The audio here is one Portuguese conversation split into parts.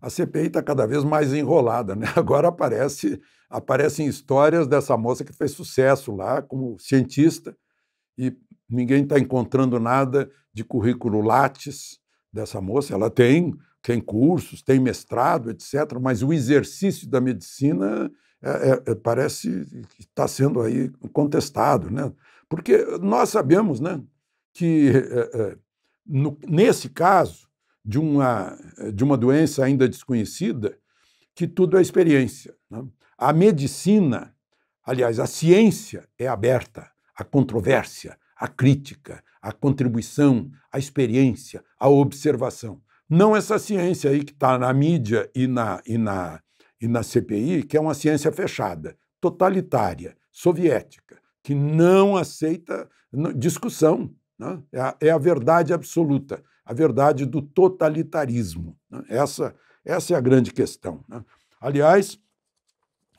a CPI está cada vez mais enrolada, né? Agora aparece, aparecem histórias dessa moça que fez sucesso lá como cientista e ninguém está encontrando nada de currículo Lattes dessa moça. Ela tem, tem cursos, tem mestrado, etc. Mas o exercício da medicina é, é, é parece que está sendo aí contestado, né? Porque nós sabemos, né, que é, é no, nesse caso de uma, de uma doença ainda desconhecida, que tudo é experiência. Né? A medicina, aliás, a ciência é aberta à controvérsia, à crítica, à contribuição, à experiência, à observação. Não essa ciência aí que está na mídia e na, e, na, e na CPI, que é uma ciência fechada, totalitária, soviética, que não aceita discussão, né? é, a, é a verdade absoluta a verdade do totalitarismo. Né? Essa, essa é a grande questão. Né? Aliás,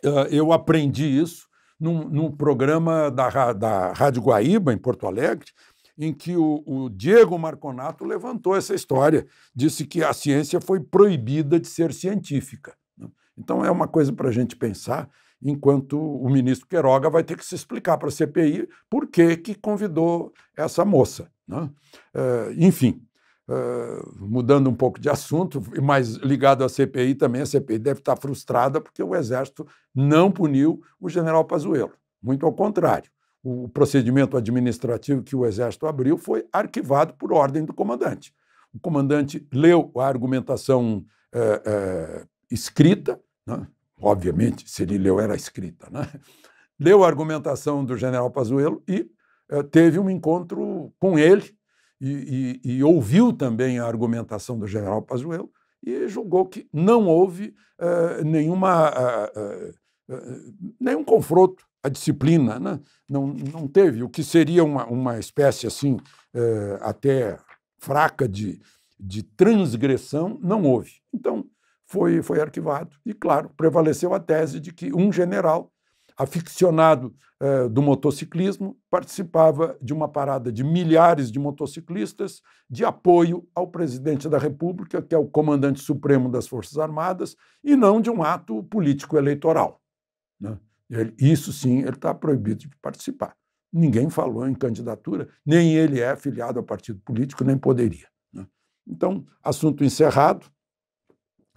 eh, eu aprendi isso num, num programa da, da Rádio Guaíba, em Porto Alegre, em que o, o, Diego Marconato levantou essa história, disse que a ciência foi proibida de ser científica. Né? Então é uma coisa para a gente pensar, enquanto o ministro Queiroga vai ter que se explicar para a CPI por que, que convidou essa moça. Né? Eh, enfim, mudando um pouco de assunto, mas ligado à CPI também, a CPI deve estar frustrada porque o Exército não puniu o general Pazuello. Muito ao contrário. O procedimento administrativo que o Exército abriu foi arquivado por ordem do comandante. O comandante leu a argumentação é, é, escrita, né? obviamente, se ele leu, era escrita, né? leu a argumentação do general Pazuello e é, teve um encontro com ele e, e, e ouviu também a argumentação do general Pazuello e julgou que não houve uh, nenhuma, uh, uh, nenhum confronto à disciplina. Né? Não, não teve o que seria uma, uma espécie assim até fraca de, de transgressão, não houve. Então, foi, foi arquivado. E, claro, prevaleceu a tese de que um general aficionado eh, do motociclismo, participava de uma parada de milhares de motociclistas de apoio ao presidente da República, que é o comandante supremo das Forças Armadas, e não de um ato político-eleitoral. Né? Ele, isso sim, ele está proibido de participar. Ninguém falou em candidatura, nem ele é afiliado a partido político, nem poderia. Né? Então, assunto encerrado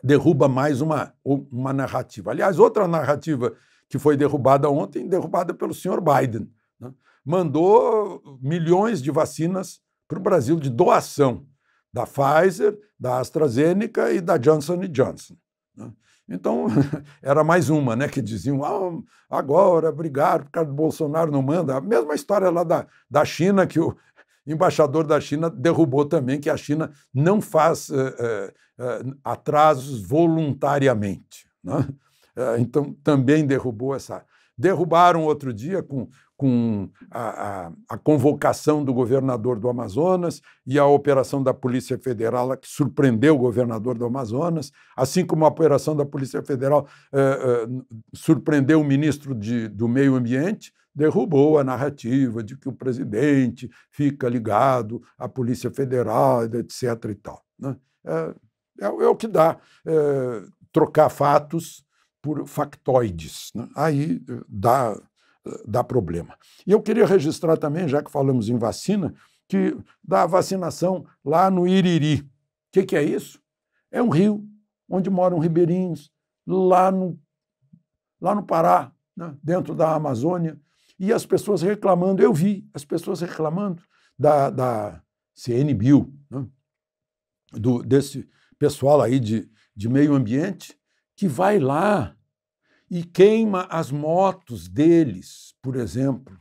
derruba mais uma, uma narrativa. Aliás, outra narrativa que foi derrubada ontem, derrubada pelo senhor Biden. Né? Mandou milhões de vacinas para o Brasil de doação da Pfizer, da AstraZeneca e da Johnson Johnson. Né? Então, era mais uma, né? Que diziam, ah, agora, obrigado por causa do Bolsonaro não manda. A mesma história lá da, da China, que o embaixador da China derrubou também, que a China não faz eh, eh, eh, atrasos voluntariamente. Né? Ah, então também derrubou essa. Derrubaram outro dia com, com a, a, a, convocação do governador do Amazonas e a operação da Polícia Federal, que surpreendeu o governador do Amazonas, assim como a operação da Polícia Federal ah, ah, surpreendeu o ministro de, do Meio Ambiente, derrubou a narrativa de que o presidente fica ligado à Polícia Federal, etc. E tal, né? é, é, é o que dá é, trocar fatos por factoides. Né? Aí eh, dá, eh, dá problema. E eu queria registrar também, já que falamos em vacina, que da vacinação lá no Iriri. O que, que é isso? É um rio onde moram ribeirinhos, lá no, lá no Pará, né? dentro da Amazônia, e as pessoas reclamando. Eu vi as pessoas reclamando da, da CNBio, né? Do, desse pessoal aí de, de meio ambiente, que vai lá e queima as motos deles, por exemplo.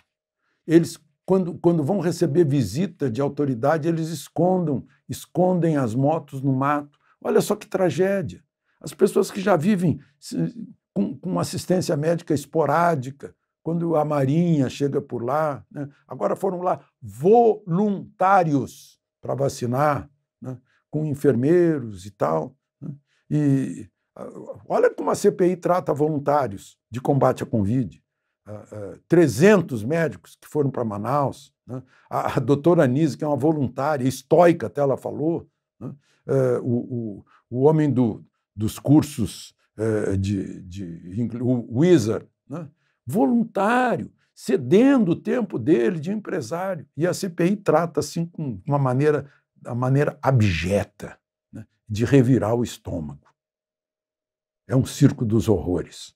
Eles, quando, quando vão receber visita de autoridade, eles escondem escondem as motos no mato. Olha só que tragédia. As pessoas que já vivem com, com assistência médica esporádica, quando a Marinha chega por lá, né? agora foram lá voluntários para vacinar, né? com enfermeiros e tal. Né? E ah, olha como a CPI trata voluntários de combate à Covid. Ah, ah, trezentos 300 médicos que foram para Manaus. Né? A, a doutora Anise, que é uma voluntária, estoica até ela falou, né? o, o, o, homem do, dos cursos eh, de, de, o Wizard, né? voluntário, cedendo o tempo dele de empresário. E a CPI trata assim com uma maneira, uma maneira abjeta né? de revirar o estômago. É um circo dos horrores.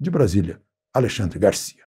De Brasília, Alexandre Garcia.